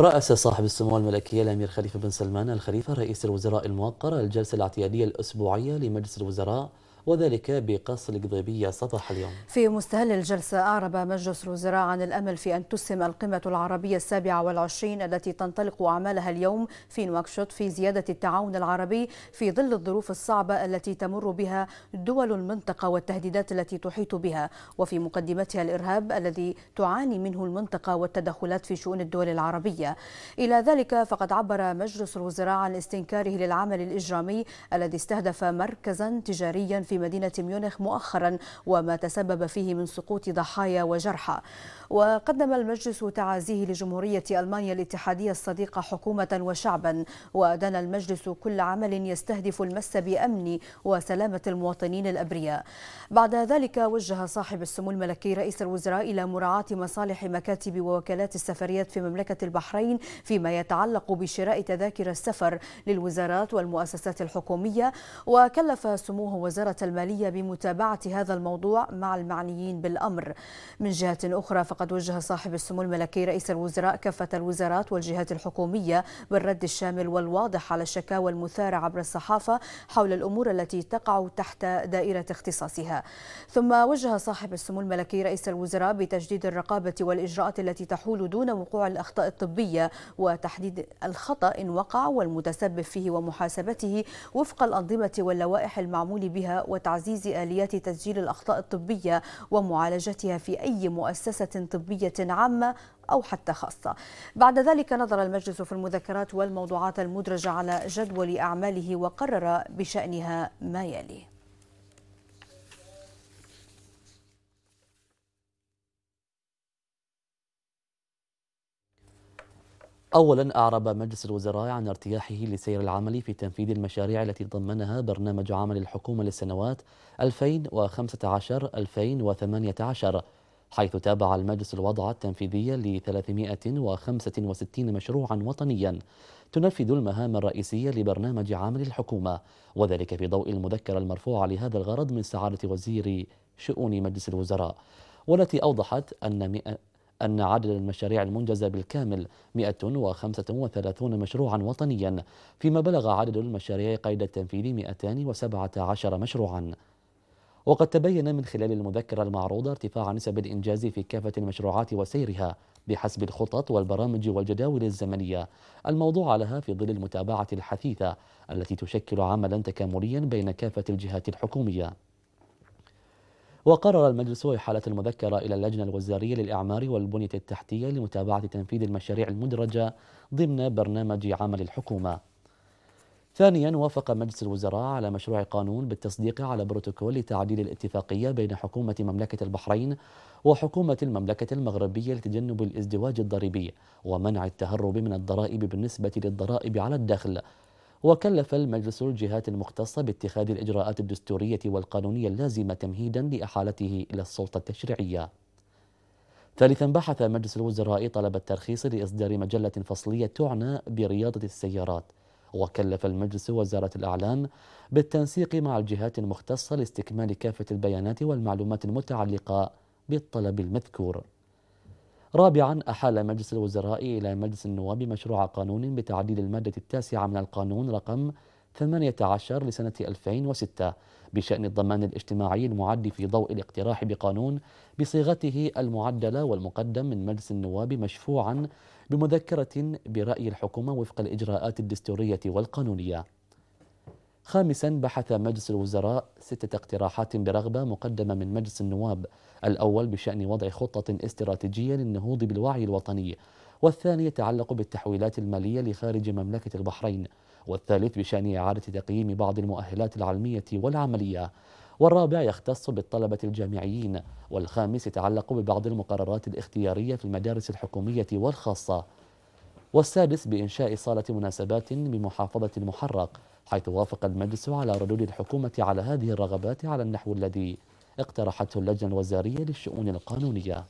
رأس صاحب السمو الملكية الأمير خليفة بن سلمان الخليفة رئيس الوزراء الموقر الجلسة الاعتيادية الأسبوعية لمجلس الوزراء وذلك بقصر القضيبية صباح اليوم في مستهل الجلسة أعرب مجلس الوزراء عن الأمل في أن تسهم القمة العربية السابعة والعشرين التي تنطلق أعمالها اليوم في نواكشوط في زيادة التعاون العربي في ظل الظروف الصعبة التي تمر بها دول المنطقة والتهديدات التي تحيط بها وفي مقدمتها الإرهاب الذي تعاني منه المنطقة والتدخلات في شؤون الدول العربية إلى ذلك فقد عبر مجلس الوزراء عن استنكاره للعمل الإجرامي الذي استهدف مركزا تجاريا في مدينة ميونخ مؤخرا وما تسبب فيه من سقوط ضحايا وجرحى وقدم المجلس تعازيه لجمهورية ألمانيا الاتحادية الصديقة حكومة وشعبا ودان المجلس كل عمل يستهدف المس بأمن وسلامة المواطنين الأبرياء بعد ذلك وجه صاحب السمو الملكي رئيس الوزراء إلى مراعاة مصالح مكاتب ووكالات السفريات في مملكة البحرين فيما يتعلق بشراء تذاكر السفر للوزارات والمؤسسات الحكومية وكلف سموه وزارة المالية بمتابعة هذا الموضوع مع المعنيين بالأمر من جهة أخرى فقد وجه صاحب السمو الملكي رئيس الوزراء كافة الوزارات والجهات الحكومية بالرد الشامل والواضح على الشكاوى المثارة عبر الصحافة حول الأمور التي تقع تحت دائرة اختصاصها ثم وجه صاحب السمو الملكي رئيس الوزراء بتجديد الرقابة والإجراءات التي تحول دون وقوع الأخطاء الطبية وتحديد الخطأ إن وقع والمتسبب فيه ومحاسبته وفق الأنظمة واللوائح المعمول بها وتعزيز آليات تسجيل الأخطاء الطبية ومعالجتها في أي مؤسسة طبية عامة أو حتى خاصة بعد ذلك نظر المجلس في المذكرات والموضوعات المدرجة على جدول أعماله وقرر بشأنها ما يلي أولا أعرب مجلس الوزراء عن ارتياحه لسير العمل في تنفيذ المشاريع التي ضمنها برنامج عمل الحكومة للسنوات 2015-2018 حيث تابع المجلس الوضع التنفيذي ل 365 مشروعا وطنيا تنفذ المهام الرئيسية لبرنامج عمل الحكومة وذلك في ضوء المذكرة المرفوعة لهذا الغرض من سعادة وزير شؤون مجلس الوزراء والتي أوضحت أن أن عدد المشاريع المنجزة بالكامل 135 مشروعا وطنيا فيما بلغ عدد المشاريع قيد التنفيذ 217 مشروعا وقد تبين من خلال المذكرة المعروضة ارتفاع نسب الإنجاز في كافة المشروعات وسيرها بحسب الخطط والبرامج والجداول الزمنية الموضوع لها في ظل المتابعة الحثيثة التي تشكل عملا تكامليا بين كافة الجهات الحكومية وقرر المجلس إحالة المذكرة إلى اللجنة الوزارية للإعمار والبنية التحتية لمتابعة تنفيذ المشاريع المدرجة ضمن برنامج عمل الحكومة. ثانيا وافق مجلس الوزراء على مشروع قانون بالتصديق على بروتوكول لتعديل الاتفاقية بين حكومة مملكة البحرين وحكومة المملكة المغربية لتجنب الازدواج الضريبي ومنع التهرب من الضرائب بالنسبة للضرائب على الدخل وكلف المجلس الجهات المختصة باتخاذ الإجراءات الدستورية والقانونية اللازمة تمهيدا لإحالته إلى السلطة التشريعية ثالثا بحث مجلس الوزراء طلب الترخيص لإصدار مجلة فصلية تعنى برياضة السيارات وكلف المجلس وزارة الأعلام بالتنسيق مع الجهات المختصة لاستكمال كافة البيانات والمعلومات المتعلقة بالطلب المذكور رابعا أحال مجلس الوزراء إلى مجلس النواب مشروع قانون بتعديل المادة التاسعة من القانون رقم 18 لسنة 2006 بشأن الضمان الاجتماعي المعد في ضوء الاقتراح بقانون بصيغته المعدلة والمقدم من مجلس النواب مشفوعا بمذكرة برأي الحكومة وفق الإجراءات الدستورية والقانونية خامسا بحث مجلس الوزراء ستة اقتراحات برغبة مقدمة من مجلس النواب الأول بشأن وضع خطة استراتيجية للنهوض بالوعي الوطني والثاني يتعلق بالتحويلات المالية لخارج مملكة البحرين والثالث بشأن إعادة تقييم بعض المؤهلات العلمية والعملية والرابع يختص بالطلبة الجامعيين والخامس يتعلق ببعض المقررات الاختيارية في المدارس الحكومية والخاصة والسادس بإنشاء صالة مناسبات بمحافظة المحرق حيث وافق المجلس على ردود الحكومة على هذه الرغبات على النحو الذي اقترحته اللجنة الوزارية للشؤون القانونية